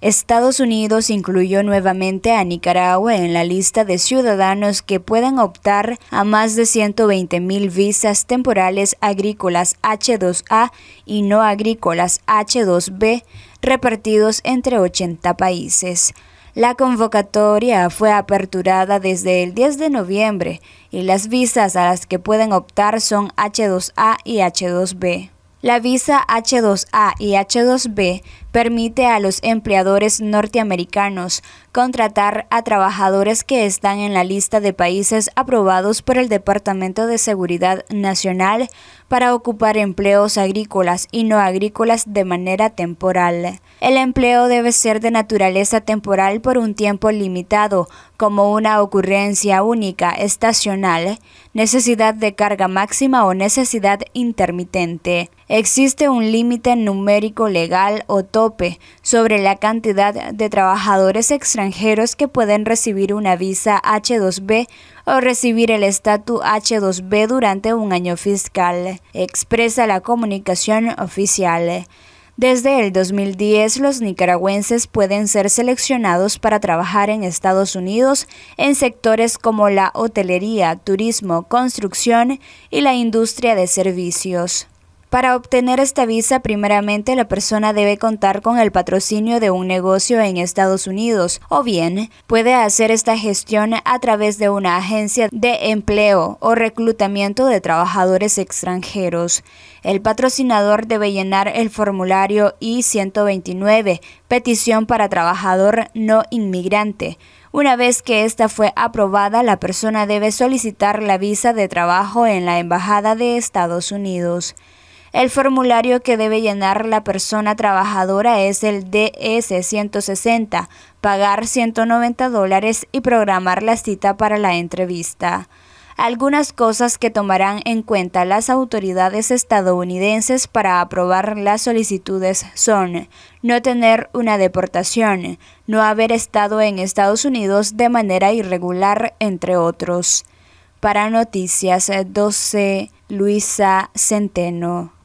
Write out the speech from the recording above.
Estados Unidos incluyó nuevamente a Nicaragua en la lista de ciudadanos que pueden optar a más de 120.000 visas temporales agrícolas H2A y no agrícolas H2B repartidos entre 80 países. La convocatoria fue aperturada desde el 10 de noviembre y las visas a las que pueden optar son H2A y H2B. La visa H2A y H2B permite a los empleadores norteamericanos contratar a trabajadores que están en la lista de países aprobados por el Departamento de Seguridad Nacional para ocupar empleos agrícolas y no agrícolas de manera temporal. El empleo debe ser de naturaleza temporal por un tiempo limitado, como una ocurrencia única, estacional, necesidad de carga máxima o necesidad intermitente. Existe un límite numérico legal o todo sobre la cantidad de trabajadores extranjeros que pueden recibir una visa H2B o recibir el estatus H2B durante un año fiscal, expresa la comunicación oficial. Desde el 2010, los nicaragüenses pueden ser seleccionados para trabajar en Estados Unidos en sectores como la hotelería, turismo, construcción y la industria de servicios. Para obtener esta visa, primeramente la persona debe contar con el patrocinio de un negocio en Estados Unidos o bien puede hacer esta gestión a través de una agencia de empleo o reclutamiento de trabajadores extranjeros. El patrocinador debe llenar el formulario I-129, petición para trabajador no inmigrante. Una vez que esta fue aprobada, la persona debe solicitar la visa de trabajo en la Embajada de Estados Unidos. El formulario que debe llenar la persona trabajadora es el DS-160, pagar 190 dólares y programar la cita para la entrevista. Algunas cosas que tomarán en cuenta las autoridades estadounidenses para aprobar las solicitudes son no tener una deportación, no haber estado en Estados Unidos de manera irregular, entre otros. Para Noticias 12, Luisa Centeno.